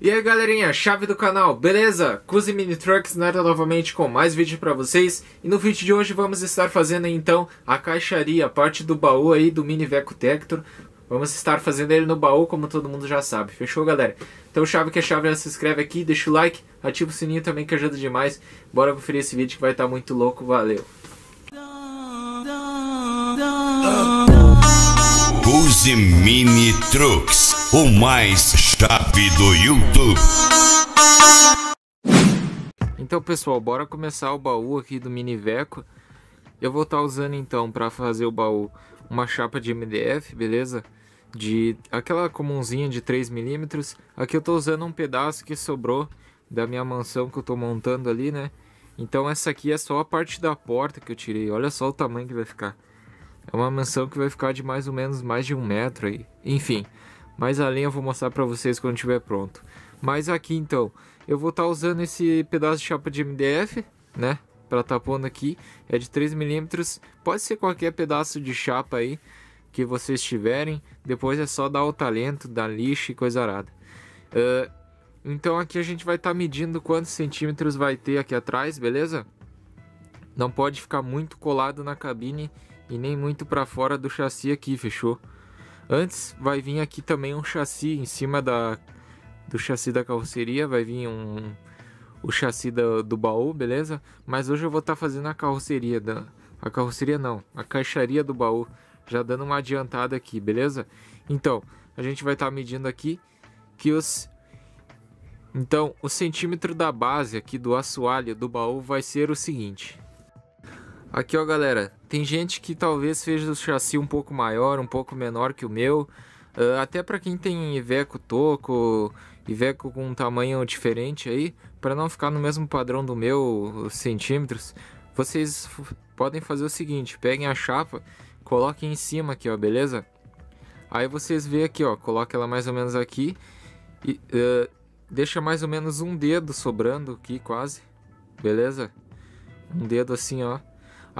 E aí galerinha, chave do canal, beleza? Cruze Mini Trucks Nada novamente com mais vídeo para vocês E no vídeo de hoje vamos estar fazendo então a caixaria, a parte do baú aí do Mini Veco Tector Vamos estar fazendo ele no baú como todo mundo já sabe, fechou galera? Então chave que é chave, já se inscreve aqui, deixa o like, ativa o sininho também que ajuda demais Bora conferir esse vídeo que vai estar tá muito louco, valeu! Cruze Mini Trucks o mais chave do YouTube. Então, pessoal, bora começar o baú aqui do Mini Veco. Eu vou estar tá usando então para fazer o baú uma chapa de MDF, beleza? De aquela comunzinha de 3 mm. Aqui eu estou usando um pedaço que sobrou da minha mansão que eu estou montando ali, né? Então essa aqui é só a parte da porta que eu tirei. Olha só o tamanho que vai ficar. É uma mansão que vai ficar de mais ou menos mais de um metro aí. Enfim, mas a eu vou mostrar para vocês quando estiver pronto. Mas aqui então, eu vou estar tá usando esse pedaço de chapa de MDF, né? Para estar tá pondo aqui, é de 3 milímetros. Pode ser qualquer pedaço de chapa aí que vocês tiverem. Depois é só dar o talento, dar lixa e coisa arada. Uh, então aqui a gente vai estar tá medindo quantos centímetros vai ter aqui atrás, beleza? Não pode ficar muito colado na cabine e nem muito para fora do chassi aqui, fechou? Antes vai vir aqui também um chassi em cima da, do chassi da carroceria, vai vir um, o chassi do, do baú, beleza? Mas hoje eu vou estar tá fazendo a carroceria, da, a carroceria não, a caixaria do baú, já dando uma adiantada aqui, beleza? Então, a gente vai estar tá medindo aqui que os... Então, o centímetro da base aqui do assoalho do baú vai ser o seguinte. Aqui ó galera, tem gente que talvez veja o chassi um pouco maior, um pouco menor que o meu. Uh, até para quem tem Iveco toco, Iveco com um tamanho diferente aí, para não ficar no mesmo padrão do meu, centímetros, vocês podem fazer o seguinte, peguem a chapa, coloquem em cima aqui, ó, beleza? Aí vocês veem aqui, ó, coloca ela mais ou menos aqui e uh, deixa mais ou menos um dedo sobrando aqui quase, beleza? Um dedo assim, ó.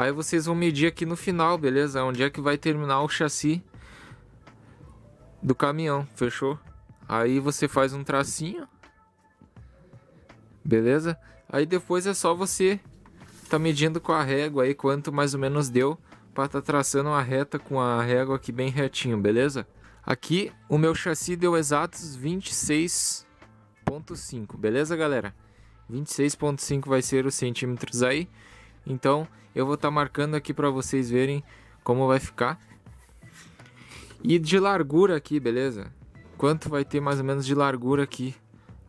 Aí vocês vão medir aqui no final, beleza? Onde é que vai terminar o chassi do caminhão, fechou? Aí você faz um tracinho, beleza? Aí depois é só você tá medindo com a régua aí quanto mais ou menos deu para tá traçando uma reta com a régua aqui bem retinho, beleza? Aqui o meu chassi deu exatos 26.5, beleza galera? 26.5 vai ser os centímetros aí. Então eu vou estar tá marcando aqui para vocês verem como vai ficar. E de largura aqui, beleza? Quanto vai ter mais ou menos de largura aqui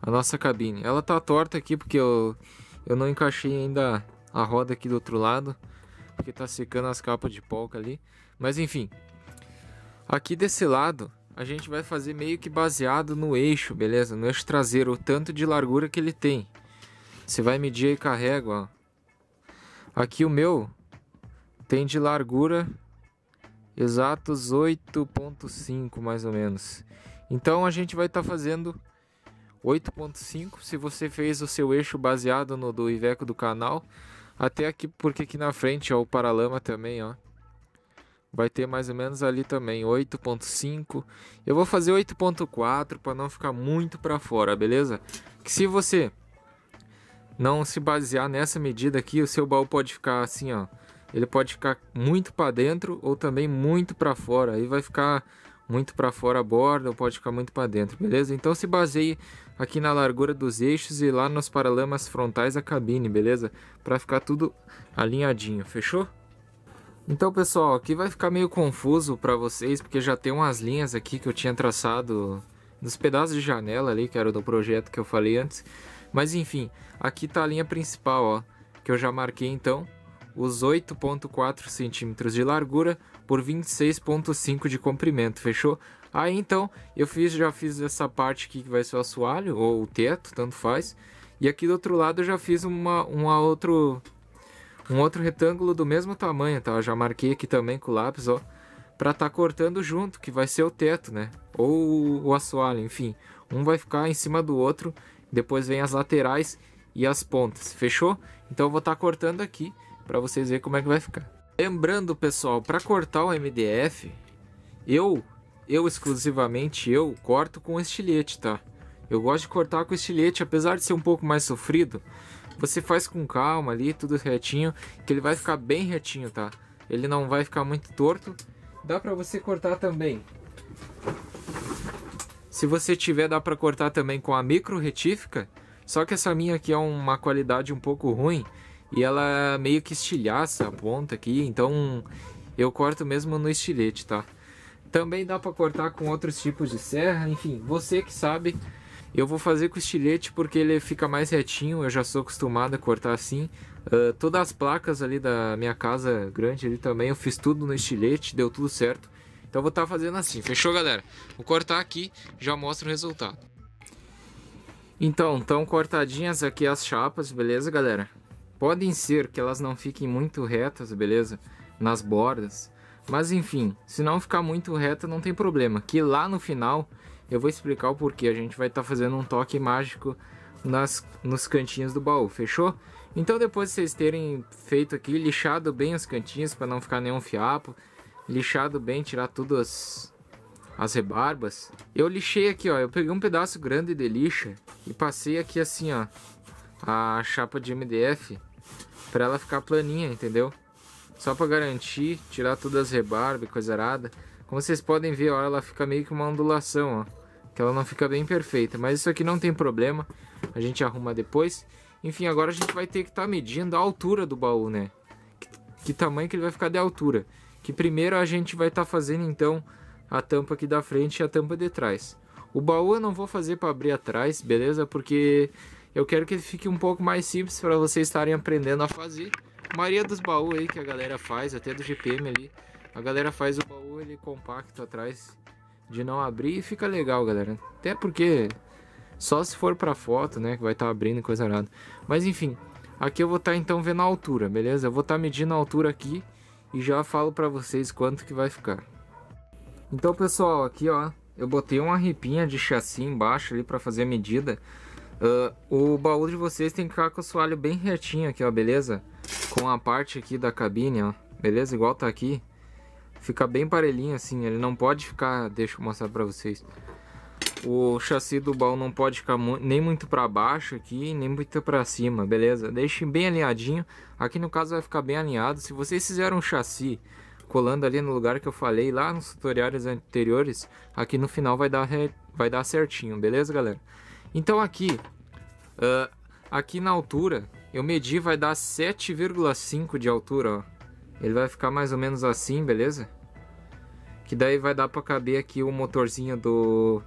a nossa cabine. Ela tá torta aqui porque eu, eu não encaixei ainda a roda aqui do outro lado. Porque tá secando as capas de polca ali. Mas enfim. Aqui desse lado a gente vai fazer meio que baseado no eixo, beleza? No eixo traseiro, o tanto de largura que ele tem. Você vai medir e carrega, ó. Aqui o meu tem de largura exatos 8.5 mais ou menos. Então a gente vai estar tá fazendo 8.5 se você fez o seu eixo baseado no do Iveco do canal até aqui, porque aqui na frente ó, o paralama também, ó. Vai ter mais ou menos ali também 8.5. Eu vou fazer 8.4 para não ficar muito para fora, beleza? Que se você não se basear nessa medida aqui, o seu baú pode ficar assim, ó. Ele pode ficar muito para dentro ou também muito para fora. Aí vai ficar muito para fora a borda ou pode ficar muito para dentro, beleza? Então se baseie aqui na largura dos eixos e lá nos paralamas frontais da cabine, beleza? Para ficar tudo alinhadinho, fechou? Então pessoal, aqui vai ficar meio confuso para vocês porque já tem umas linhas aqui que eu tinha traçado dos pedaços de janela ali, que era do projeto que eu falei antes. Mas enfim, aqui tá a linha principal, ó, que eu já marquei então, os 8.4 centímetros de largura por 26.5 de comprimento, fechou? Aí então, eu fiz, já fiz essa parte aqui que vai ser o assoalho, ou o teto, tanto faz. E aqui do outro lado eu já fiz uma, uma outro, um outro retângulo do mesmo tamanho, tá? Eu já marquei aqui também com o lápis, ó. Pra tá cortando junto, que vai ser o teto, né? Ou o assoalho, enfim. Um vai ficar em cima do outro depois vem as laterais e as pontas, fechou? Então eu vou estar tá cortando aqui para vocês verem como é que vai ficar. Lembrando, pessoal, para cortar o MDF, eu eu exclusivamente eu corto com estilete, tá? Eu gosto de cortar com estilete, apesar de ser um pouco mais sofrido. Você faz com calma ali, tudo retinho, que ele vai ficar bem retinho, tá? Ele não vai ficar muito torto. Dá para você cortar também se você tiver, dá para cortar também com a micro retífica. Só que essa minha aqui é uma qualidade um pouco ruim e ela meio que estilhaça a ponta aqui, então eu corto mesmo no estilete, tá? Também dá para cortar com outros tipos de serra, enfim, você que sabe. Eu vou fazer com estilete porque ele fica mais retinho, eu já sou acostumado a cortar assim. Uh, todas as placas ali da minha casa grande ali também, eu fiz tudo no estilete, deu tudo certo. Então eu vou estar tá fazendo assim, fechou galera? Vou cortar aqui, já mostro o resultado. Então, estão cortadinhas aqui as chapas, beleza galera? Podem ser que elas não fiquem muito retas, beleza? Nas bordas. Mas enfim, se não ficar muito reta não tem problema, que lá no final eu vou explicar o porquê. A gente vai estar tá fazendo um toque mágico nas, nos cantinhos do baú, fechou? Então depois de vocês terem feito aqui, lixado bem os cantinhos para não ficar nenhum fiapo, lixado bem, tirar todas as rebarbas. Eu lixei aqui, ó. Eu peguei um pedaço grande de lixa e passei aqui assim, ó, a chapa de MDF para ela ficar planinha, entendeu? Só para garantir, tirar todas as rebarbas e coisa arada. Como vocês podem ver, ó, ela fica meio que uma ondulação, ó. Que ela não fica bem perfeita, mas isso aqui não tem problema. A gente arruma depois. Enfim, agora a gente vai ter que estar tá medindo a altura do baú, né? Que, que tamanho que ele vai ficar de altura que primeiro a gente vai estar tá fazendo então a tampa aqui da frente e a tampa de trás. O baú eu não vou fazer para abrir atrás, beleza? Porque eu quero que ele fique um pouco mais simples para vocês estarem aprendendo a fazer. A maioria dos baús aí que a galera faz, até do GPM ali, a galera faz o baú ele compacto atrás de não abrir e fica legal, galera. Até porque só se for para foto, né, que vai estar tá abrindo coisa nada. Mas enfim, aqui eu vou estar tá, então vendo a altura, beleza? Eu vou estar tá medindo a altura aqui e já falo para vocês quanto que vai ficar. Então pessoal, aqui ó, eu botei uma ripinha de chassi embaixo ali para fazer a medida. Uh, o baú de vocês tem que ficar com o assoalho bem retinho aqui ó, beleza? Com a parte aqui da cabine ó, beleza? Igual tá aqui. Fica bem parelhinho assim, ele não pode ficar, deixa eu mostrar para vocês. O chassi do baú não pode ficar mu nem muito para baixo aqui, nem muito para cima, beleza? Deixe bem alinhadinho. Aqui no caso vai ficar bem alinhado. Se vocês fizeram um chassi colando ali no lugar que eu falei lá nos tutoriais anteriores, aqui no final vai dar, vai dar certinho, beleza, galera? Então aqui, uh, aqui na altura, eu medi, vai dar 7,5 de altura, ó. Ele vai ficar mais ou menos assim, beleza? Que daí vai dar pra caber aqui o motorzinho do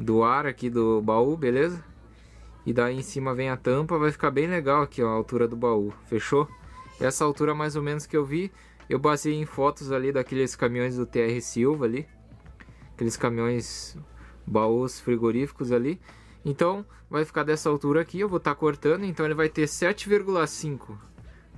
do ar aqui do baú, beleza? E daí em cima vem a tampa, vai ficar bem legal aqui ó, a altura do baú, fechou? Essa altura mais ou menos que eu vi, eu baseei em fotos ali daqueles caminhões do TR Silva ali. Aqueles caminhões, baús frigoríficos ali. Então vai ficar dessa altura aqui, eu vou estar tá cortando, então ele vai ter 7,5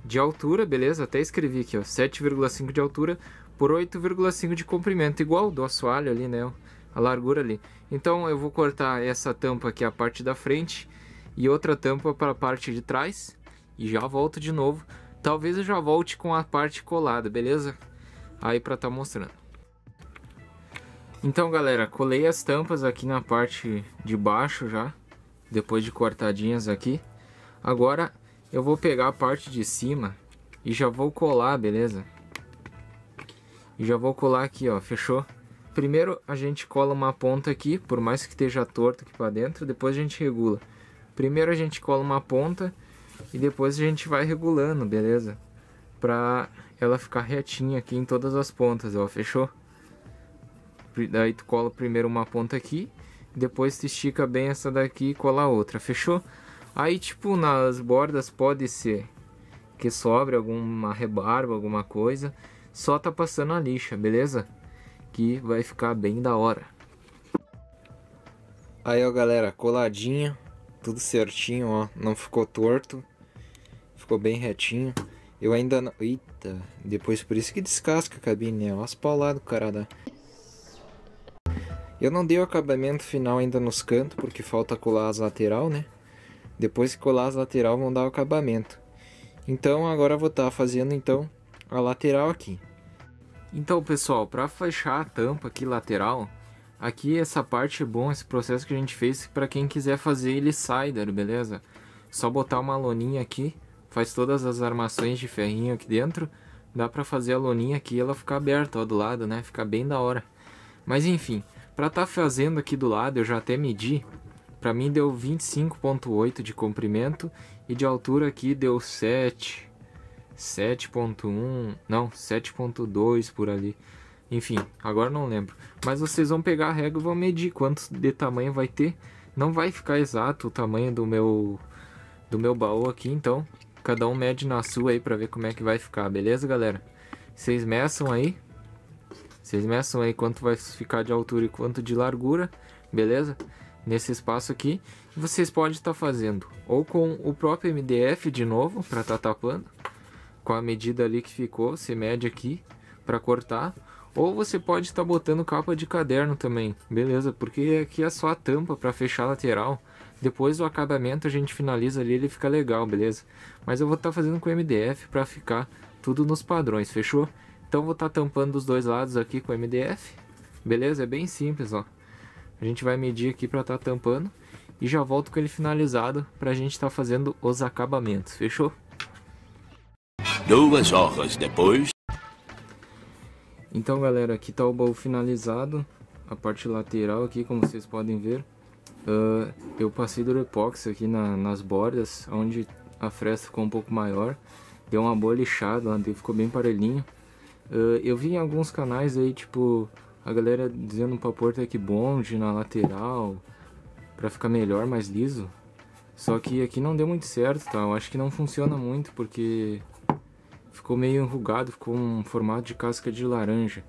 de altura, beleza? Até escrevi aqui, ó, 7,5 de altura por 8,5 de comprimento, igual do assoalho ali, né? a largura ali. Então eu vou cortar essa tampa aqui, a parte da frente, e outra tampa para a parte de trás, e já volto de novo. Talvez eu já volte com a parte colada, beleza? Aí para estar tá mostrando. Então galera, colei as tampas aqui na parte de baixo já, depois de cortadinhas aqui. Agora eu vou pegar a parte de cima e já vou colar, beleza? E já vou colar aqui, ó, fechou? Primeiro a gente cola uma ponta aqui, por mais que esteja torto aqui para dentro, depois a gente regula. Primeiro a gente cola uma ponta e depois a gente vai regulando, beleza? Pra ela ficar retinha aqui em todas as pontas, ó, fechou? Daí tu cola primeiro uma ponta aqui, depois tu estica bem essa daqui e cola a outra, fechou? Aí tipo nas bordas pode ser que sobre alguma rebarba, alguma coisa, só tá passando a lixa, beleza? que vai ficar bem da hora. Aí ó galera, coladinho, tudo certinho ó, não ficou torto, ficou bem retinho. Eu ainda não... Eita, depois por isso que descasca a cabine, né? as pauladas cara da. Eu não dei o acabamento final ainda nos cantos, porque falta colar as lateral, né? Depois que colar as lateral vão dar o acabamento. Então agora eu vou estar tá fazendo então a lateral aqui. Então, pessoal, para fechar a tampa aqui lateral, aqui essa parte é bom, esse processo que a gente fez, para quem quiser fazer ele cider, beleza? Só botar uma loninha aqui, faz todas as armações de ferrinho aqui dentro, dá para fazer a loninha aqui e ela ficar aberta ó, do lado, né? Ficar bem da hora. Mas enfim, para estar tá fazendo aqui do lado, eu já até medi, para mim deu 25.8 de comprimento e de altura aqui deu 7 7.1, não, 7.2 por ali. Enfim, agora não lembro. Mas vocês vão pegar a régua e vão medir quanto de tamanho vai ter. Não vai ficar exato o tamanho do meu do meu baú aqui, então cada um mede na sua aí para ver como é que vai ficar, beleza, galera? Vocês meçam aí. Vocês meçam aí quanto vai ficar de altura e quanto de largura, beleza? Nesse espaço aqui, vocês podem estar tá fazendo ou com o próprio MDF de novo para estar tá tapando com a medida ali que ficou, você mede aqui para cortar. Ou você pode estar tá botando capa de caderno também, beleza? Porque aqui é só a tampa para fechar a lateral. Depois do acabamento a gente finaliza ali, ele fica legal, beleza? Mas eu vou estar tá fazendo com MDF para ficar tudo nos padrões, fechou? Então vou estar tá tampando dos dois lados aqui com MDF, beleza? É bem simples, ó. A gente vai medir aqui para estar tá tampando e já volto com ele finalizado para a gente estar tá fazendo os acabamentos, fechou? Duas horas depois. Então, galera, aqui tá o baú finalizado. A parte lateral aqui, como vocês podem ver. Uh, eu passei do epóxi aqui na, nas bordas, onde a fresta ficou um pouco maior. Deu uma boa lixada, onde ficou bem parelhinho. Uh, eu vi em alguns canais aí, tipo, a galera dizendo pra pôr que bond na lateral, pra ficar melhor, mais liso. Só que aqui não deu muito certo, tá? Eu acho que não funciona muito, porque ficou meio enrugado, ficou um formato de casca de laranja.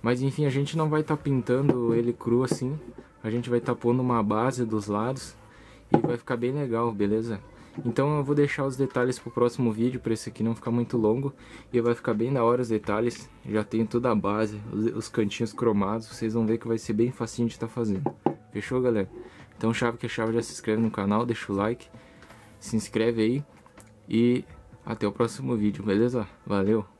Mas enfim, a gente não vai estar tá pintando ele cru assim, a gente vai estar tá pondo uma base dos lados e vai ficar bem legal, beleza? Então eu vou deixar os detalhes para o próximo vídeo, para esse aqui não ficar muito longo. E vai ficar bem na hora os detalhes, já tenho toda a base, os, os cantinhos cromados, vocês vão ver que vai ser bem facinho de estar tá fazendo. Fechou, galera? Então chave que é chave, já se inscreve no canal, deixa o like, se inscreve aí e até o próximo vídeo, beleza? Valeu!